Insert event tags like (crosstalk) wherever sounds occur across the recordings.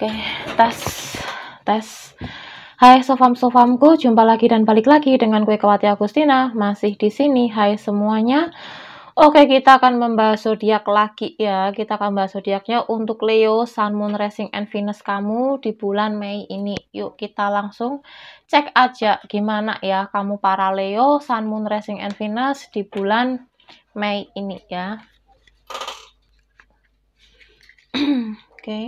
Oke, tes tes. Hai sofam-sofamku, jumpa lagi dan balik lagi dengan gue Kewati Agustina, masih di sini. Hai semuanya. Oke, kita akan membahas zodiak laki ya. Kita akan membahas zodiaknya untuk Leo, Sun, Moon, Rising, and Venus kamu di bulan Mei ini. Yuk, kita langsung cek aja gimana ya kamu para Leo, Sun, Moon, Rising, and Venus di bulan Mei ini ya. (clears throat) Oke. Okay.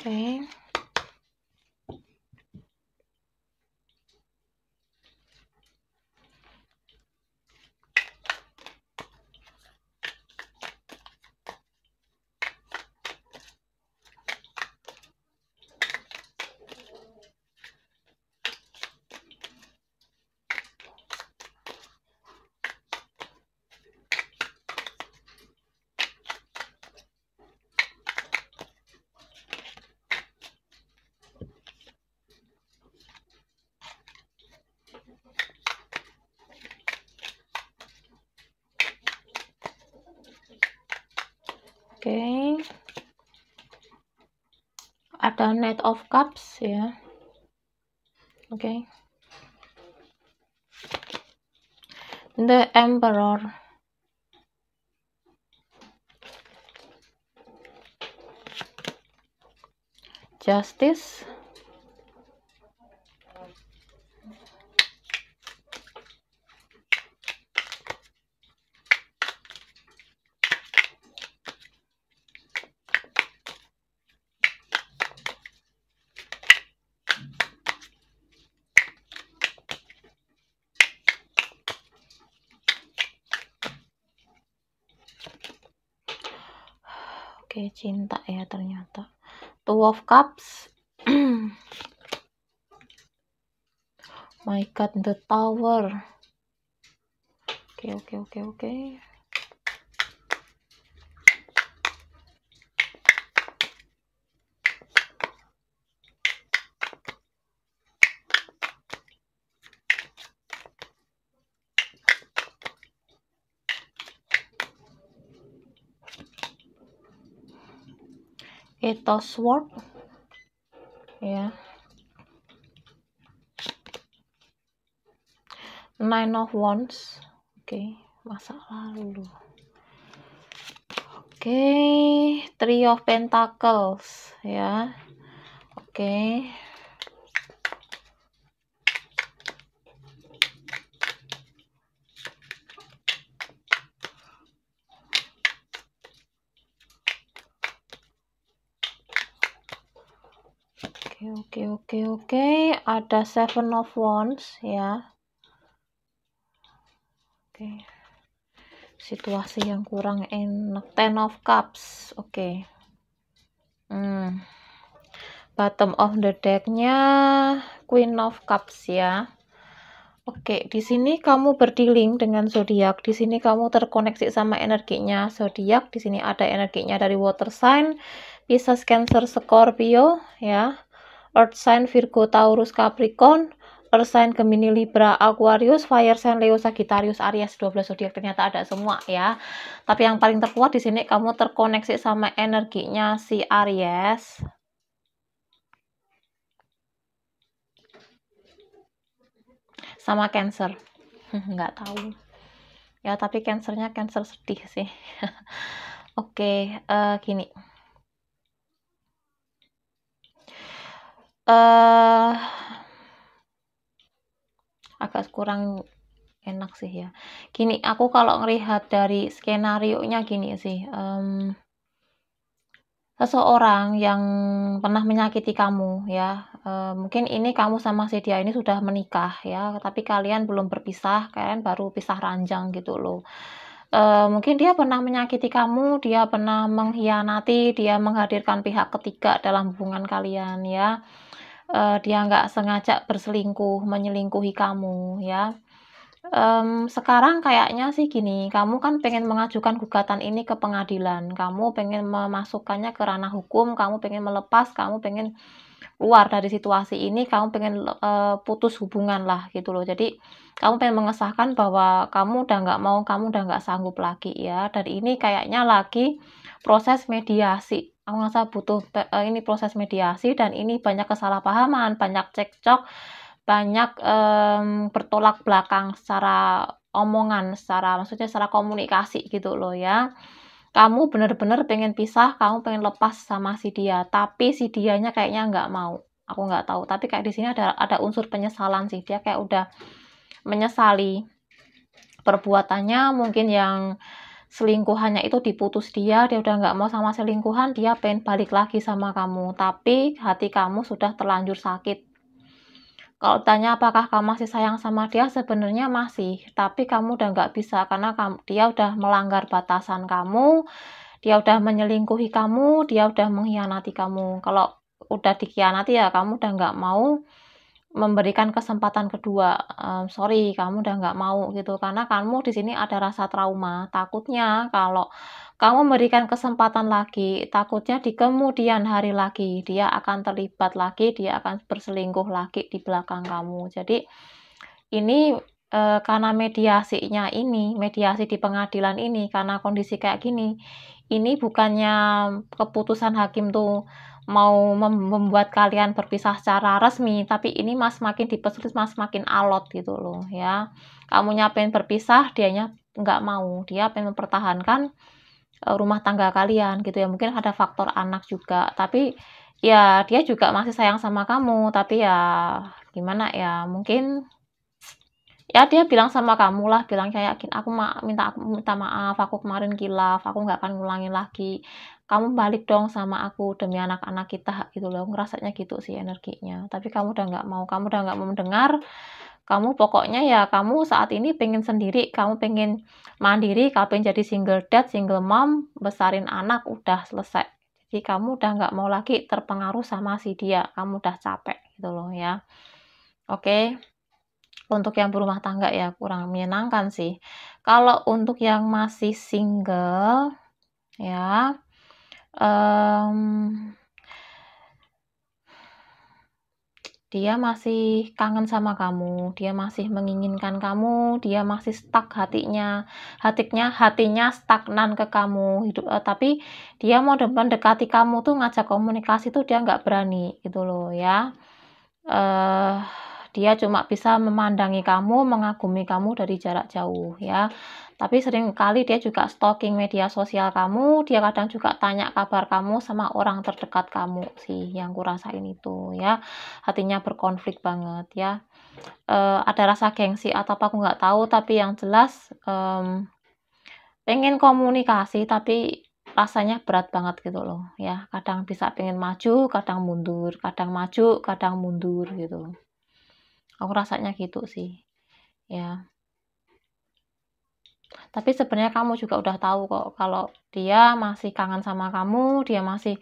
Okay. ada Knight of Cups ya. Oke. Okay. The Emperor. Justice. ya cinta ya ternyata. Two of Cups. (clears throat) My God, the Tower. Oke, okay, oke, okay, oke, okay, oke. etos work ya nine of wands oke okay. masa lalu oke okay. three of pentacles ya oke okay. Oke, oke, oke, oke. Ada Seven of Wands ya. Oke. Situasi yang kurang enak. Ten of Cups. Oke. Hmm. Bottom of the decknya Queen of Cups ya. Oke, di sini kamu berdiling dengan zodiak. Di sini kamu terkoneksi sama energinya zodiak. Di sini ada energinya dari water sign, Bisa Cancer, Scorpio, ya. Earth sign Virgo, Taurus, Capricorn, Earth sign Gemini, Libra, Aquarius, Fire sign Leo, Sagittarius, Aries, 12 zodiak ternyata ada semua ya. Tapi yang paling terkuat di sini kamu terkoneksi sama energinya si Aries. Sama Cancer. (laughs) Nggak tahu. Ya, tapi Cancernya Cancer sedih sih. (laughs) Oke, okay, uh, eh, gini. uh, agak kurang enak sih ya. Gini, aku kalau ngelihat dari skenario nya gini sih. Um, seseorang yang pernah menyakiti kamu ya uh, mungkin ini kamu sama si dia ini sudah menikah ya tapi kalian belum berpisah kalian baru pisah ranjang gitu loh uh, mungkin dia pernah menyakiti kamu dia pernah mengkhianati dia menghadirkan pihak ketiga dalam hubungan kalian ya uh, dia nggak sengaja berselingkuh menyelingkuhi kamu ya um, sekarang kayaknya sih gini kamu kan pengen mengajukan gugatan ini ke pengadilan kamu pengen memasukkannya ke ranah hukum kamu pengen melepas kamu pengen keluar dari situasi ini kamu pengen uh, putus hubungan lah gitu loh jadi kamu pengen mengesahkan bahwa kamu udah nggak mau kamu udah nggak sanggup lagi ya dan ini kayaknya lagi proses mediasi aku ngerasa butuh uh, ini proses mediasi dan ini banyak kesalahpahaman banyak cekcok banyak um, bertolak belakang secara omongan secara maksudnya secara komunikasi gitu loh ya kamu benar-benar pengen pisah kamu pengen lepas sama si dia tapi si dianya kayaknya nggak mau aku nggak tahu tapi kayak di sini ada ada unsur penyesalan sih dia kayak udah menyesali perbuatannya mungkin yang selingkuhannya itu diputus dia, dia udah nggak mau sama selingkuhan, dia pengen balik lagi sama kamu. Tapi hati kamu sudah terlanjur sakit. Kalau tanya apakah kamu masih sayang sama dia, sebenarnya masih. Tapi kamu udah nggak bisa karena kamu, dia udah melanggar batasan kamu, dia udah menyelingkuhi kamu, dia udah mengkhianati kamu. Kalau udah dikhianati ya kamu udah nggak mau memberikan kesempatan kedua, um, sorry kamu udah nggak mau gitu, karena kamu di sini ada rasa trauma. Takutnya kalau kamu memberikan kesempatan lagi, takutnya di kemudian hari lagi dia akan terlibat lagi, dia akan berselingkuh lagi di belakang kamu. Jadi ini e, karena mediasinya ini, mediasi di pengadilan ini, karena kondisi kayak gini, ini bukannya keputusan hakim tuh mau membuat kalian berpisah secara resmi, tapi ini mas makin dipersulit, mas makin alot gitu loh ya. kamu nyapain berpisah, dianya nggak mau, dia pengen mempertahankan eh, rumah tangga kalian gitu ya. Mungkin ada faktor anak juga, tapi ya dia juga masih sayang sama kamu, tapi ya gimana ya, mungkin ya dia bilang sama kamu lah bilang kayak aku ma minta aku minta maaf aku kemarin kilaf aku nggak akan ngulangin lagi kamu balik dong sama aku demi anak-anak kita gitu loh ngerasanya gitu sih energinya tapi kamu udah nggak mau kamu udah nggak mau mendengar kamu pokoknya ya kamu saat ini pengen sendiri kamu pengen mandiri kamu pengen jadi single dad single mom besarin anak udah selesai jadi kamu udah nggak mau lagi terpengaruh sama si dia kamu udah capek gitu loh ya oke okay untuk yang berumah tangga ya kurang menyenangkan sih. Kalau untuk yang masih single ya um, dia masih kangen sama kamu, dia masih menginginkan kamu, dia masih stuck hatinya, hatinya hatinya stagnan ke kamu, hidup, uh, tapi dia mau depan dekati kamu tuh ngajak komunikasi tuh dia nggak berani gitu loh ya, Uh, dia cuma bisa memandangi kamu, mengagumi kamu dari jarak jauh ya. Tapi sering kali dia juga stalking media sosial kamu, dia kadang juga tanya kabar kamu sama orang terdekat kamu sih yang kurasain itu ya. Hatinya berkonflik banget ya. E, ada rasa gengsi atau apa aku nggak tahu, tapi yang jelas um, pengen komunikasi tapi rasanya berat banget gitu loh ya kadang bisa pengen maju kadang mundur kadang maju kadang mundur gitu aku rasanya gitu sih ya tapi sebenarnya kamu juga udah tahu kok kalau dia masih kangen sama kamu dia masih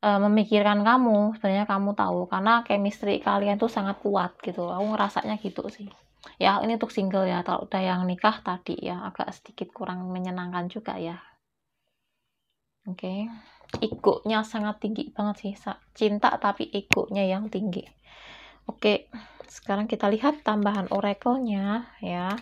e, memikirkan kamu sebenarnya kamu tahu karena chemistry kalian tuh sangat kuat gitu aku ngerasanya gitu sih ya ini untuk single ya kalau udah yang nikah tadi ya agak sedikit kurang menyenangkan juga ya oke okay. egonya sangat tinggi banget sih cinta tapi egonya yang tinggi Oke, sekarang kita lihat tambahan oracle-nya ya.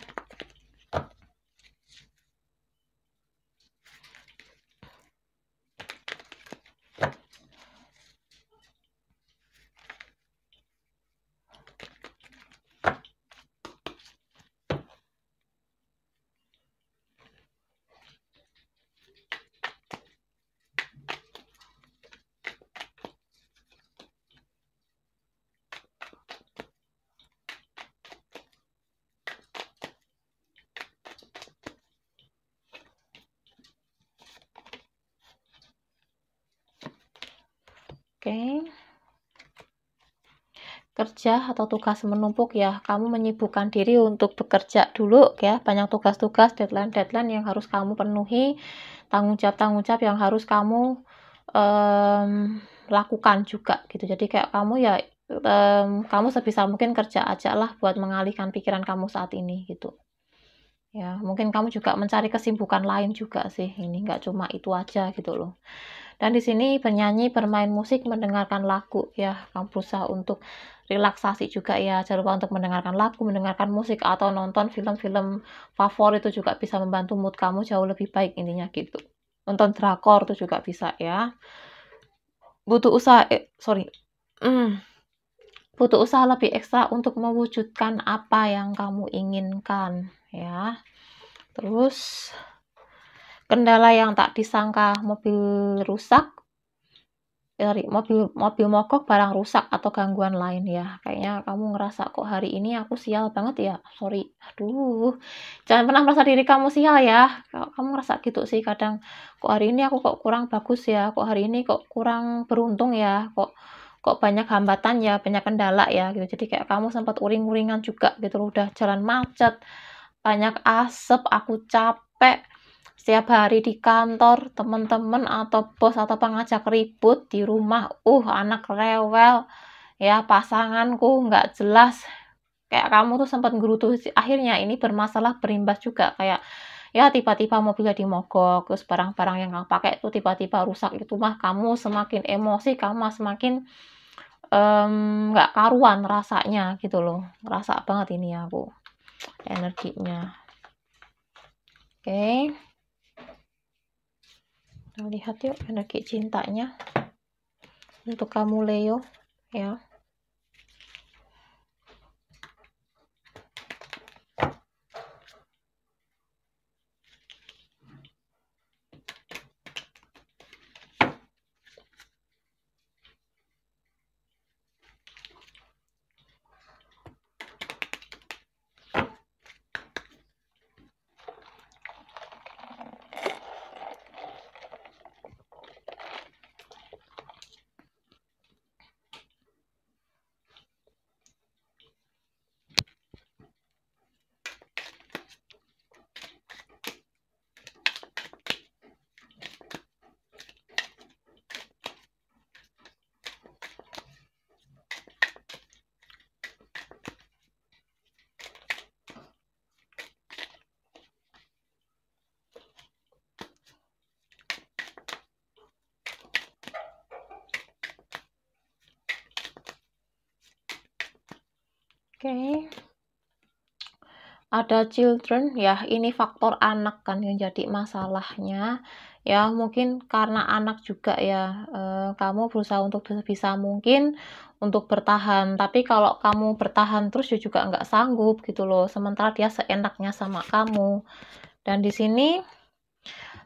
Oke, kerja atau tugas menumpuk ya kamu menyibukkan diri untuk bekerja dulu ya banyak tugas-tugas deadline-deadline yang harus kamu penuhi tanggung jawab-tanggung jawab yang harus kamu um, lakukan juga gitu jadi kayak kamu ya um, kamu sebisa mungkin kerja aja lah buat mengalihkan pikiran kamu saat ini gitu ya mungkin kamu juga mencari kesibukan lain juga sih ini nggak cuma itu aja gitu loh dan di sini bernyanyi, bermain musik, mendengarkan lagu ya, kamu berusaha untuk relaksasi juga ya. Jangan lupa untuk mendengarkan lagu, mendengarkan musik atau nonton film-film favorit itu juga bisa membantu mood kamu jauh lebih baik intinya gitu. Nonton drakor itu juga bisa ya. Butuh usaha eh, sorry. Mm, butuh usaha lebih ekstra untuk mewujudkan apa yang kamu inginkan ya. Terus kendala yang tak disangka mobil rusak dari mobil mobil mogok barang rusak atau gangguan lain ya kayaknya kamu ngerasa kok hari ini aku sial banget ya sorry aduh jangan pernah merasa diri kamu sial ya kamu ngerasa gitu sih kadang kok hari ini aku kok kurang bagus ya kok hari ini kok kurang beruntung ya kok kok banyak hambatan ya banyak kendala ya gitu jadi kayak kamu sempat uring-uringan juga gitu udah jalan macet banyak asap aku capek setiap hari di kantor, teman-teman atau bos atau pengajak ribut di rumah, uh anak rewel, ya pasanganku nggak jelas, kayak kamu tuh sempat gerutu, akhirnya ini bermasalah berimbas juga kayak ya tiba-tiba mobilnya dimogok terus barang-barang yang nggak pakai tuh tiba-tiba rusak itu mah kamu semakin emosi kamu mah semakin nggak um, karuan rasanya gitu loh rasa banget ini aku energinya oke okay. Kita lihat yuk energi cintanya untuk kamu Leo ya. okay. ada children ya ini faktor anak kan yang jadi masalahnya ya mungkin karena anak juga ya eh, kamu berusaha untuk bisa mungkin untuk bertahan tapi kalau kamu bertahan terus ya juga nggak sanggup gitu loh sementara dia seenaknya sama kamu dan di sini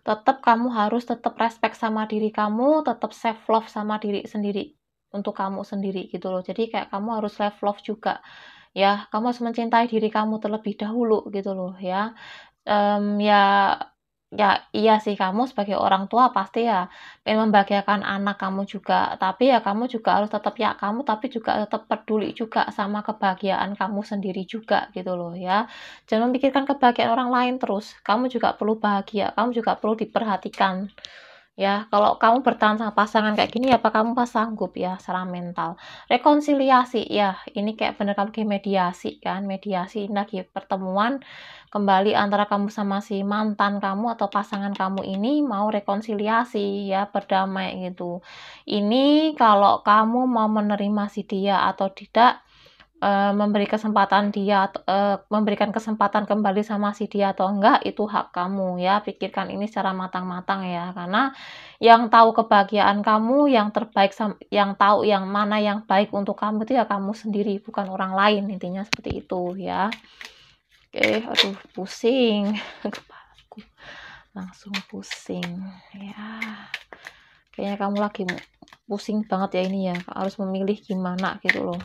tetap kamu harus tetap respect sama diri kamu tetap self love sama diri sendiri untuk kamu sendiri gitu loh jadi kayak kamu harus self love juga ya kamu harus mencintai diri kamu terlebih dahulu gitu loh ya um, ya ya iya sih kamu sebagai orang tua pasti ya ingin membahagiakan anak kamu juga tapi ya kamu juga harus tetap ya kamu tapi juga tetap peduli juga sama kebahagiaan kamu sendiri juga gitu loh ya jangan memikirkan kebahagiaan orang lain terus kamu juga perlu bahagia kamu juga perlu diperhatikan ya kalau kamu bertahan sama pasangan kayak gini apa kamu pas sanggup ya secara mental rekonsiliasi ya ini kayak bener kamu kayak mediasi kan mediasi ini nah, lagi pertemuan kembali antara kamu sama si mantan kamu atau pasangan kamu ini mau rekonsiliasi ya berdamai gitu ini kalau kamu mau menerima si dia atau tidak uh, memberi kesempatan dia uh, memberikan kesempatan kembali sama si dia atau enggak itu hak kamu ya pikirkan ini secara matang-matang ya karena yang tahu kebahagiaan kamu yang terbaik yang tahu yang mana yang baik untuk kamu itu ya kamu sendiri bukan orang lain intinya seperti itu ya oke aduh pusing (laughs) kepalaku langsung pusing ya kayaknya kamu lagi pusing banget ya ini ya harus memilih gimana gitu loh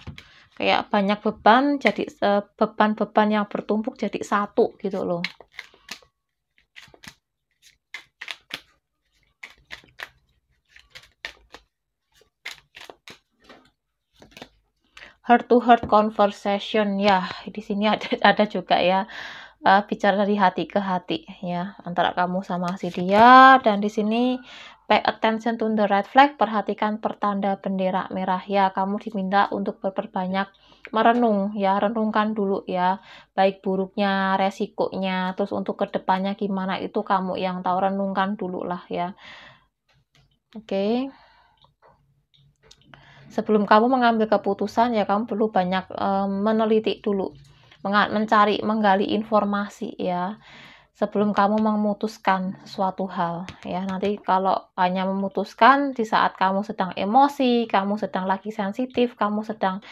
kayak banyak beban jadi eh, beban-beban yang bertumpuk jadi satu gitu loh heart to heart conversation ya di sini ada (laughs) ada juga ya uh, bicara dari hati ke hati ya antara kamu sama si dia dan di sini pay attention to the red flag perhatikan pertanda bendera merah ya kamu diminta untuk berperbanyak merenung ya renungkan dulu ya baik buruknya resikonya terus untuk kedepannya gimana itu kamu yang tahu renungkan dulu lah ya oke okay sebelum kamu mengambil keputusan ya kamu perlu banyak um, meneliti dulu mencari menggali informasi ya sebelum kamu memutuskan suatu hal ya nanti kalau hanya memutuskan di saat kamu sedang emosi kamu sedang lagi sensitif kamu sedang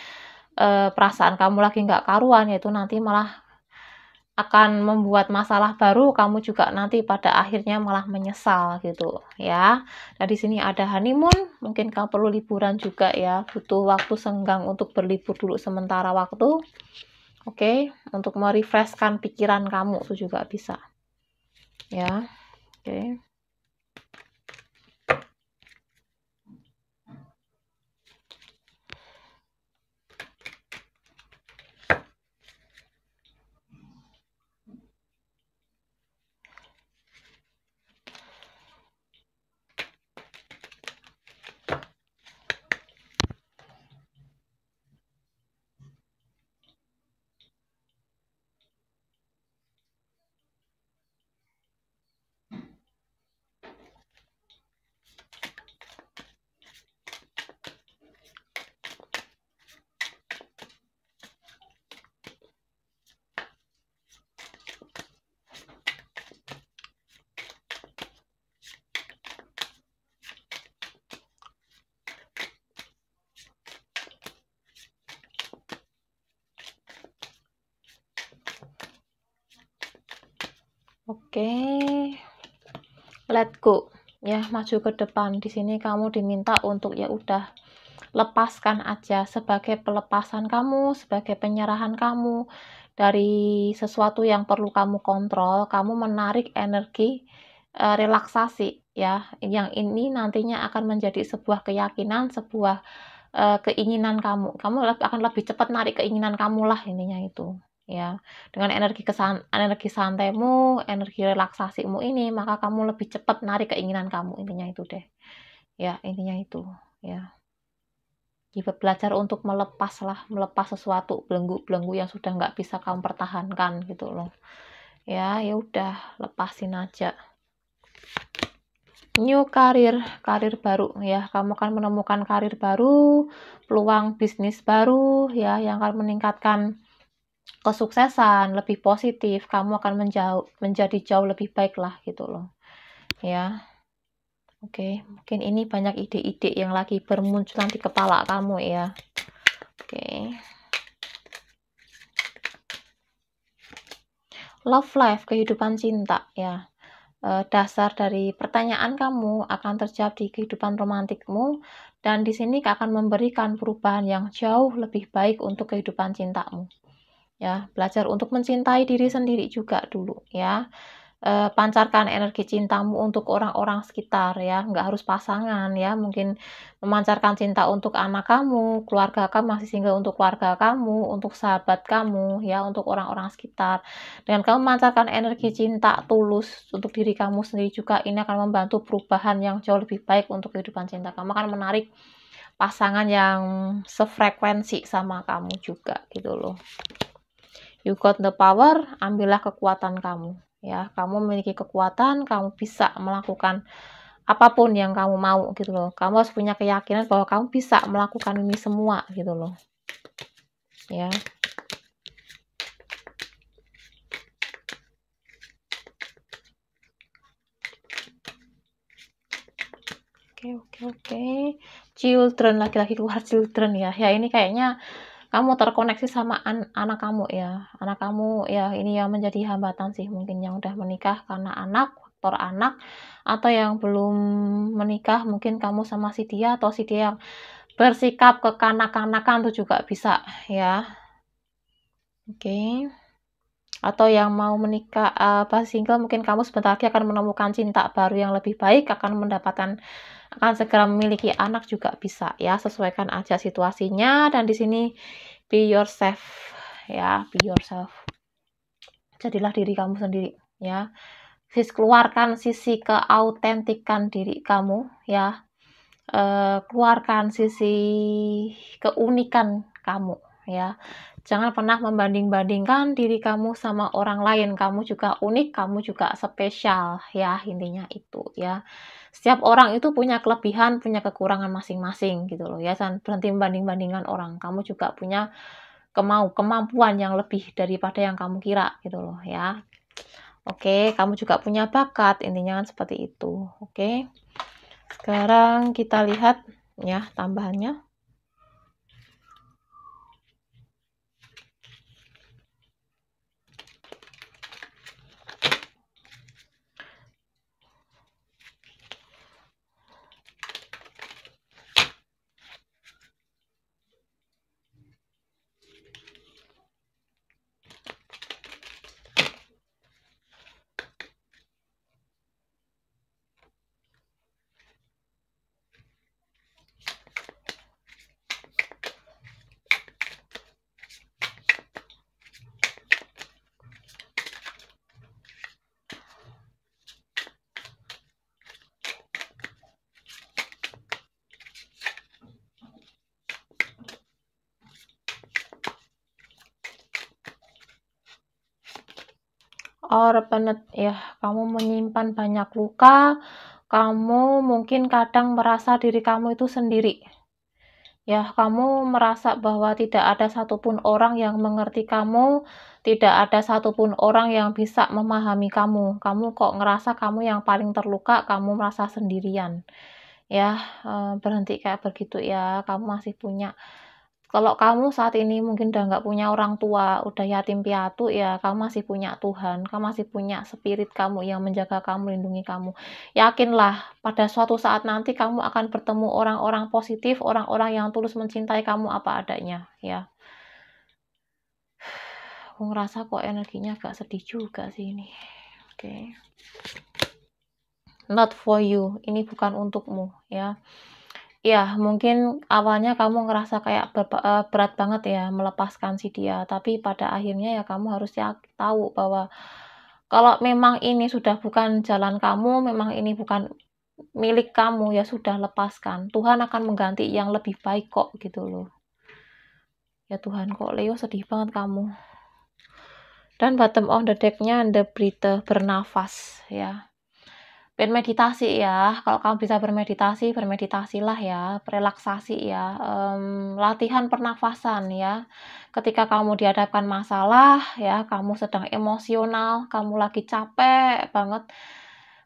e, perasaan kamu lagi nggak karuan yaitu nanti malah akan membuat masalah baru kamu juga nanti pada akhirnya malah menyesal gitu ya nah di sini ada honeymoon mungkin kamu perlu liburan juga ya butuh waktu senggang untuk berlibur dulu sementara waktu Oke, okay? untuk merefreshkan pikiran kamu itu juga bisa. Ya. Oke. Okay. Oke. Let go. Ya, maju ke depan. Di sini kamu diminta untuk ya udah lepaskan aja sebagai pelepasan kamu, sebagai penyerahan kamu dari sesuatu yang perlu kamu kontrol, kamu menarik energi uh, relaksasi ya. Yang ini nantinya akan menjadi sebuah keyakinan, sebuah eh, keinginan kamu. Kamu akan lebih cepat narik keinginan kamu lah ininya itu ya dengan energi kesan energi santaimu energi relaksasimu ini maka kamu lebih cepat narik keinginan kamu intinya itu deh ya intinya itu ya Ibu belajar untuk melepas lah melepas sesuatu belenggu-belenggu yang sudah nggak bisa kamu pertahankan gitu loh ya ya udah lepasin aja new karir, karir baru ya. Kamu akan menemukan karir baru, peluang bisnis baru ya yang akan meningkatkan kesuksesan, lebih positif, kamu akan menjauh, menjadi jauh lebih baik lah gitu loh. Ya. Oke, okay. mungkin ini banyak ide-ide yang lagi bermunculan di kepala kamu ya. Oke. Okay. Love life, kehidupan cinta ya e, dasar dari pertanyaan kamu akan terjawab di kehidupan romantikmu dan di sini akan memberikan perubahan yang jauh lebih baik untuk kehidupan cintamu ya belajar untuk mencintai diri sendiri juga dulu ya e, pancarkan energi cintamu untuk orang-orang sekitar ya nggak harus pasangan ya mungkin memancarkan cinta untuk anak kamu keluarga kamu masih single untuk keluarga kamu untuk sahabat kamu ya untuk orang-orang sekitar dengan kamu memancarkan energi cinta tulus untuk diri kamu sendiri juga ini akan membantu perubahan yang jauh lebih baik untuk kehidupan cinta kamu akan menarik pasangan yang sefrekuensi sama kamu juga gitu loh. You got the power, ambillah kekuatan kamu. Ya, kamu memiliki kekuatan, kamu bisa melakukan apapun yang kamu mau gitu loh. Kamu harus punya keyakinan bahwa kamu bisa melakukan ini semua gitu loh. Ya. Oke, okay, oke, okay, oke. Children, laki-laki keluar children ya. Ya, ini kayaknya kamu terkoneksi sama an anak kamu ya. Anak kamu ya ini yang menjadi hambatan sih mungkin yang udah menikah karena anak, faktor anak atau yang belum menikah mungkin kamu sama si dia atau si dia yang bersikap kekanak-kanakan tuh juga bisa ya. Oke. Okay atau yang mau menikah eh, apa single mungkin kamu sebentar lagi akan menemukan cinta baru yang lebih baik akan mendapatkan akan segera memiliki anak juga bisa ya sesuaikan aja situasinya dan di sini be yourself ya be yourself jadilah diri kamu sendiri ya sis keluarkan sisi keautentikan diri kamu ya e, keluarkan sisi keunikan kamu ya Jangan pernah membanding-bandingkan diri kamu sama orang lain. Kamu juga unik, kamu juga spesial, ya. Intinya itu, ya. Setiap orang itu punya kelebihan, punya kekurangan masing-masing, gitu loh, ya. Dan berhenti membanding-bandingkan orang. Kamu juga punya kemau kemampuan yang lebih daripada yang kamu kira, gitu loh, ya. Oke, kamu juga punya bakat, intinya kan seperti itu. Oke. Sekarang kita lihat ya tambahannya. Oh, penet ya kamu menyimpan banyak luka kamu mungkin kadang merasa diri kamu itu sendiri ya kamu merasa bahwa tidak ada satupun orang yang mengerti kamu tidak ada satupun orang yang bisa memahami kamu kamu kok ngerasa kamu yang paling terluka kamu merasa sendirian ya eh, berhenti kayak begitu ya kamu masih punya kalau kamu saat ini mungkin udah nggak punya orang tua, udah yatim piatu ya, kamu masih punya Tuhan, kamu masih punya spirit kamu yang menjaga kamu, lindungi kamu. Yakinlah, pada suatu saat nanti kamu akan bertemu orang-orang positif, orang-orang yang tulus mencintai kamu apa adanya, ya. (sighs) Aku ngerasa kok energinya agak sedih juga sih ini. Oke. Okay. Not for you, ini bukan untukmu, ya. Ya, mungkin awalnya kamu ngerasa kayak ber, eh, berat banget ya melepaskan si dia, tapi pada akhirnya ya kamu harus ya tahu bahwa kalau memang ini sudah bukan jalan kamu, memang ini bukan milik kamu, ya sudah lepaskan. Tuhan akan mengganti yang lebih baik kok, gitu loh. Ya Tuhan kok Leo sedih banget kamu. Dan bottom of the deck-nya the breather, bernafas ya bermeditasi ya. Kalau kamu bisa bermeditasi, bermeditasilah ya, relaksasi ya, um, latihan pernafasan ya. Ketika kamu dihadapkan masalah ya, kamu sedang emosional, kamu lagi capek banget,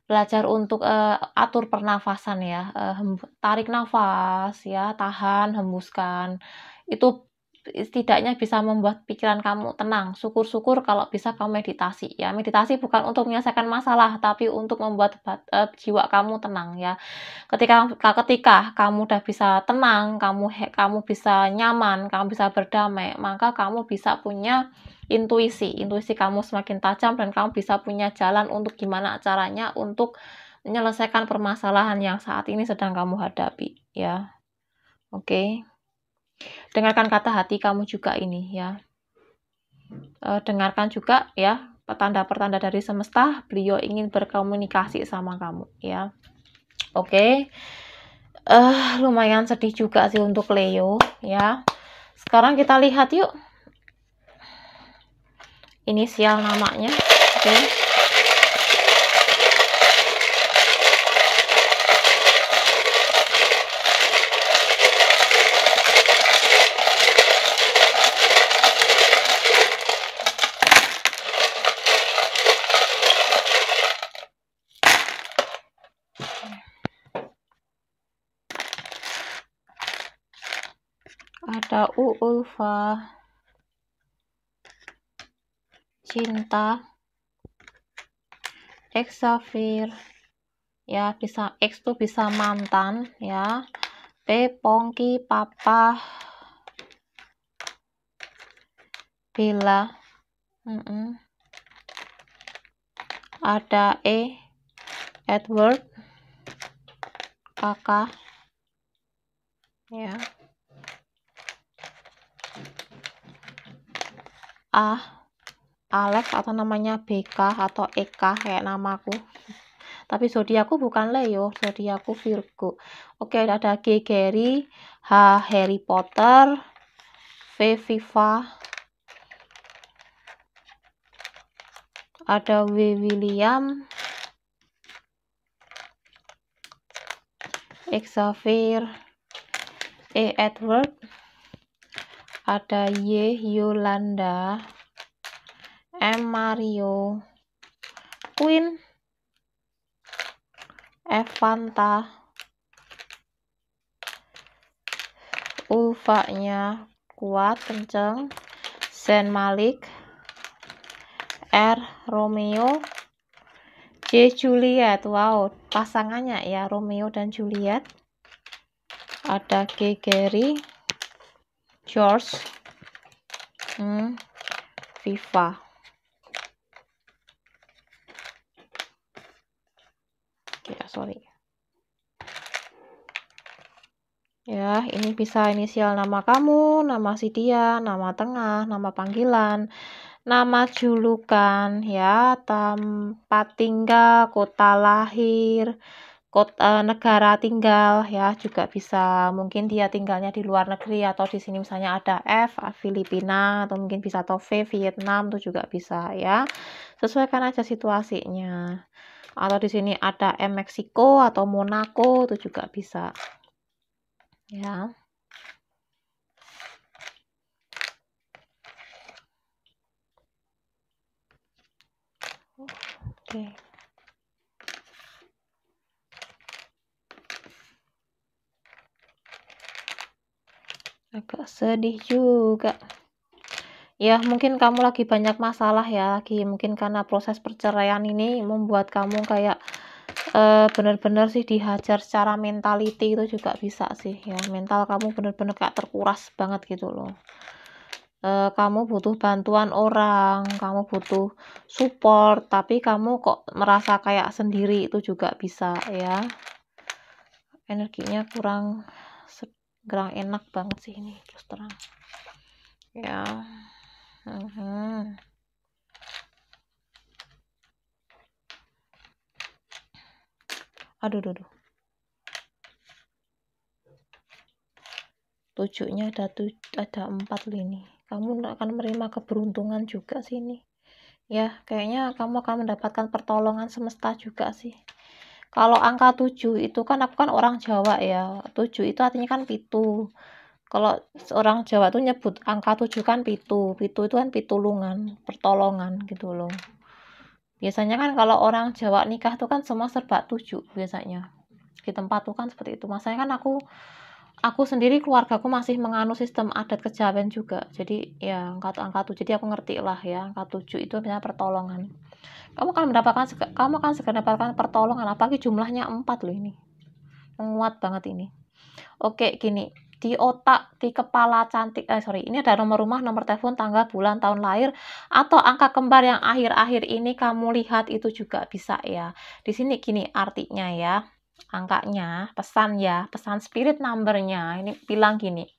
belajar untuk uh, atur pernafasan ya, uh, tarik nafas ya, tahan, hembuskan. Itu setidaknya bisa membuat pikiran kamu tenang. Syukur-syukur kalau bisa kamu meditasi ya. Meditasi bukan untuk menyelesaikan masalah, tapi untuk membuat uh, jiwa kamu tenang ya. Ketika ketika kamu udah bisa tenang, kamu kamu bisa nyaman, kamu bisa berdamai, maka kamu bisa punya intuisi. Intuisi kamu semakin tajam dan kamu bisa punya jalan untuk gimana caranya untuk menyelesaikan permasalahan yang saat ini sedang kamu hadapi ya. Oke. Okay. Dengarkan kata hati kamu juga ini ya. E, dengarkan juga ya petanda petanda dari semesta, beliau ingin berkomunikasi sama kamu ya. Oke. Okay. E, uh, lumayan sedih juga sih untuk Leo ya. Sekarang kita lihat yuk. Ini sial namanya. Oke. Okay. Bau Ulfa Cinta safir ya bisa X tuh bisa mantan ya P Pongki Papa Bila mm -mm. ada E Edward kakak ya A Alex atau namanya BK atau EK kayak namaku tapi zodiaku bukan Leo zodiaku Virgo oke ada G Gary H Harry Potter V Viva ada W William Xavier E Edward ada Y Yolanda, M Mario, Queen, F Fanta, Ulfanya kuat kenceng, Zen Malik, R Romeo, J Juliet. Wow, pasangannya ya Romeo dan Juliet. Ada G Gary. George hmm, FIFA ya sorry ya ini bisa inisial nama kamu nama si dia nama tengah nama panggilan nama julukan ya tempat tinggal kota lahir kota negara tinggal ya juga bisa mungkin dia tinggalnya di luar negeri atau di sini misalnya ada F Filipina atau mungkin bisa atau V Vietnam itu juga bisa ya sesuaikan aja situasinya atau di sini ada M Meksiko atau Monaco itu juga bisa ya oke okay. agak sedih juga ya mungkin kamu lagi banyak masalah ya lagi mungkin karena proses perceraian ini membuat kamu kayak bener eh, bener-bener sih dihajar secara mentality itu juga bisa sih ya mental kamu bener-bener kayak terkuras banget gitu loh uh, kamu butuh bantuan orang kamu butuh support tapi kamu kok merasa kayak sendiri itu juga bisa ya energinya kurang gerang enak banget sih ini terus terang ya uh aduh aduh, aduh. tujuhnya ada tujuh, ada empat lini kamu akan menerima keberuntungan juga sini ya kayaknya kamu akan mendapatkan pertolongan semesta juga sih kalau angka 7 itu kan aku kan orang Jawa ya 7 itu artinya kan pitu kalau orang Jawa tuh nyebut angka 7 kan pitu pitu itu kan pitulungan pertolongan gitu loh biasanya kan kalau orang Jawa nikah tuh kan semua serba 7 biasanya di tempat tuh kan seperti itu masanya kan aku aku sendiri keluargaku masih menganu sistem adat kejawen juga jadi ya angka angka 7 jadi aku ngerti lah ya angka 7 itu misalnya pertolongan kamu akan mendapatkan kamu akan segera mendapatkan pertolongan apalagi jumlahnya empat loh ini menguat banget ini oke gini di otak di kepala cantik eh sorry ini ada nomor rumah nomor telepon tanggal bulan tahun lahir atau angka kembar yang akhir-akhir ini kamu lihat itu juga bisa ya di sini gini artinya ya angkanya pesan ya pesan spirit numbernya ini bilang gini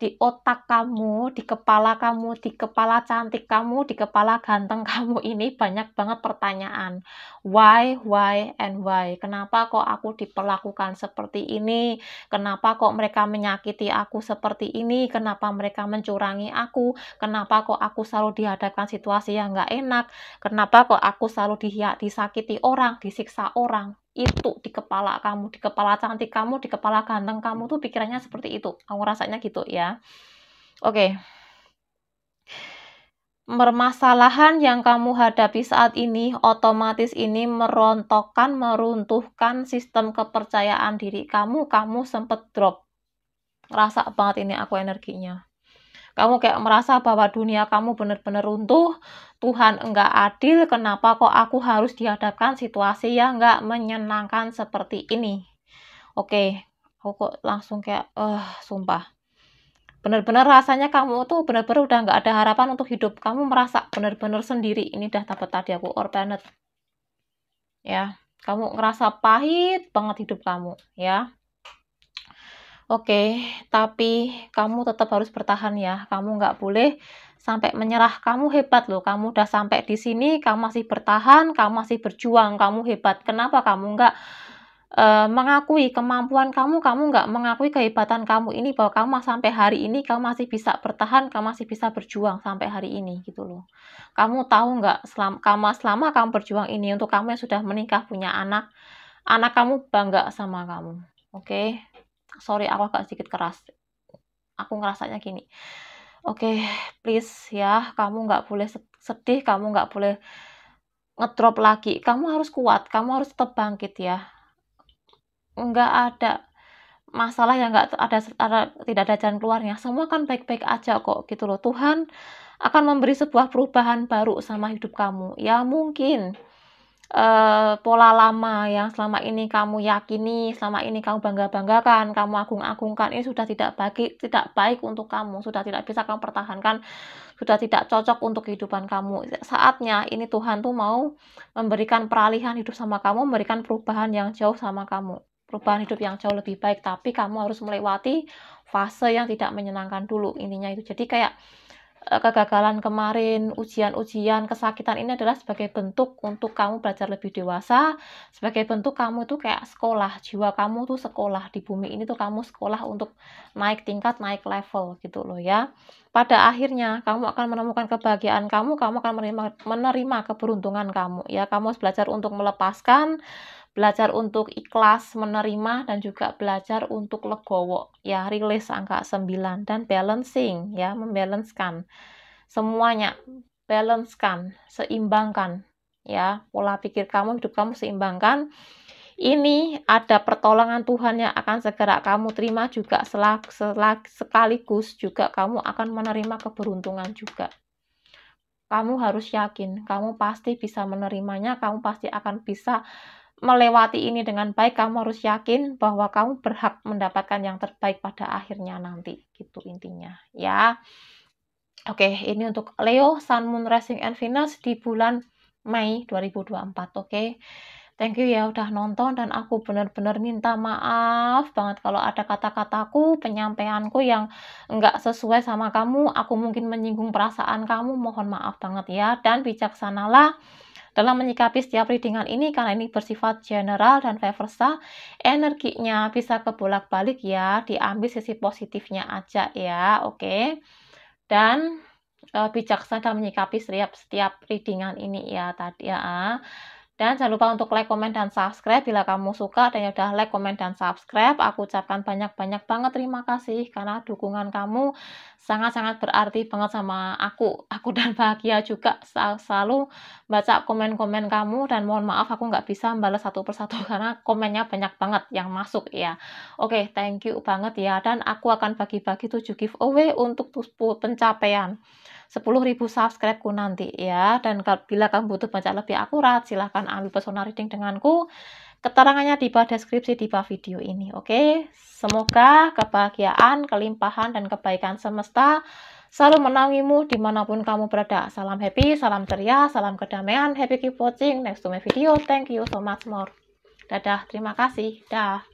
di otak kamu, di kepala kamu, di kepala cantik kamu, di kepala ganteng (laughs) kamu ini banyak banget pertanyaan. Why, why, and why? Kenapa kok aku diperlakukan seperti ini? Kenapa kok mereka menyakiti aku seperti ini? Kenapa mereka mencurangi aku? Kenapa kok aku selalu dihadapkan situasi yang nggak enak? Kenapa kok aku selalu disakiti orang, disiksa orang? itu di kepala kamu, di kepala cantik kamu, di kepala ganteng kamu tuh pikirannya seperti itu. Aku rasanya gitu ya. Oke. Okay. Permasalahan yang kamu hadapi saat ini otomatis ini merontokkan, meruntuhkan sistem kepercayaan diri kamu. Kamu sempat drop. Rasa banget ini aku energinya. Kamu kayak merasa bahwa dunia kamu benar-benar runtuh, Tuhan enggak adil, kenapa kok aku harus dihadapkan situasi yang enggak menyenangkan seperti ini? Oke, aku kok langsung kayak, eh, uh, sumpah. Bener-bener rasanya kamu tuh bener-bener udah enggak ada harapan untuk hidup. Kamu merasa bener-bener sendiri. Ini dah dapat tadi aku or planet. Ya, kamu ngerasa pahit banget hidup kamu, ya. Oke, tapi kamu tetap harus bertahan ya. Kamu nggak boleh sampai menyerah. Kamu hebat loh. Kamu udah sampai di sini, kamu masih bertahan, kamu masih berjuang, kamu hebat. Kenapa kamu nggak e, mengakui kemampuan kamu? Kamu nggak mengakui kehebatan kamu ini bahwa kamu sampai hari ini kamu masih bisa bertahan, kamu masih bisa berjuang sampai hari ini gitu loh. Kamu tahu nggak selama kamu selama kamu berjuang ini untuk kamu yang sudah menikah punya anak, anak kamu bangga sama kamu. Oke sorry aku agak sedikit keras aku ngerasanya gini oke okay, please ya kamu nggak boleh sedih kamu nggak boleh ngedrop lagi kamu harus kuat kamu harus tetap bangkit ya nggak ada masalah yang nggak ada, ada tidak ada jalan keluarnya semua kan baik-baik aja kok gitu loh Tuhan akan memberi sebuah perubahan baru sama hidup kamu ya mungkin Eh, pola lama yang selama ini kamu yakini, selama ini kamu bangga-banggakan, kamu agung-agungkan ini sudah tidak baik, tidak baik untuk kamu, sudah tidak bisa kamu pertahankan, sudah tidak cocok untuk kehidupan kamu. Saatnya ini Tuhan tuh mau memberikan peralihan hidup sama kamu, memberikan perubahan yang jauh sama kamu. Perubahan hidup yang jauh lebih baik, tapi kamu harus melewati fase yang tidak menyenangkan dulu. Intinya itu. Jadi kayak Eh, kegagalan kemarin, ujian-ujian, kesakitan ini adalah sebagai bentuk untuk kamu belajar lebih dewasa, sebagai bentuk kamu itu kayak sekolah, jiwa kamu tuh sekolah di bumi ini tuh kamu sekolah untuk naik tingkat, naik level gitu loh ya pada akhirnya kamu akan menemukan kebahagiaan kamu, kamu akan menerima, menerima keberuntungan kamu. Ya, kamu harus belajar untuk melepaskan, belajar untuk ikhlas menerima dan juga belajar untuk legowo. Ya, rilis angka 9 dan balancing ya, membalancekan semuanya, balancekan, seimbangkan ya, pola pikir kamu, hidup kamu seimbangkan ini ada pertolongan Tuhan yang akan segera kamu terima juga selak, selak, sekaligus juga kamu akan menerima keberuntungan juga. Kamu harus yakin, kamu pasti bisa menerimanya, kamu pasti akan bisa melewati ini dengan baik. Kamu harus yakin bahwa kamu berhak mendapatkan yang terbaik pada akhirnya nanti, gitu intinya, ya. Oke, ini untuk Leo, Sun, Moon, Rising, and Venus di bulan Mei 2024, oke. Okay? Thank you ya udah nonton dan aku benar-benar minta maaf banget kalau ada kata-kataku, penyampaianku yang nggak sesuai sama kamu. Aku mungkin menyinggung perasaan kamu, mohon maaf banget ya. Dan bijaksanalah dalam menyikapi setiap readingan ini karena ini bersifat general dan reversa, energinya bisa kebolak-balik ya, diambil sisi positifnya aja ya, oke. Okay? Dan uh, bijaksana dalam menyikapi setiap setiap readingan ini ya tadi ya. Dan jangan lupa untuk like, comment, dan subscribe bila kamu suka dan yang udah like, komen, dan subscribe. Aku ucapkan banyak-banyak banget terima kasih karena dukungan kamu sangat-sangat berarti banget sama aku. Aku (laughs) dan bahagia juga sel selalu baca komen-komen kamu dan mohon maaf aku nggak bisa membalas satu persatu (laughs) karena komennya banyak banget yang masuk ya. Oke, thank you banget ya. Dan aku akan bagi-bagi 7 giveaway untuk 10 pencapaian. 10.000 subscribeku nanti ya. Dan bila kamu butuh baca lebih akurat, silahkan ambil personal reading denganku. Keterangannya di bawah deskripsi di bawah video ini, oke? Okay? Semoga kebahagiaan, kelimpahan, dan kebaikan semesta selalu menangimu dimanapun kamu berada. Salam happy, salam ceria, salam kedamaian. Happy keep watching. Next to my video. Thank you so much more. Dadah, terima kasih. Dah.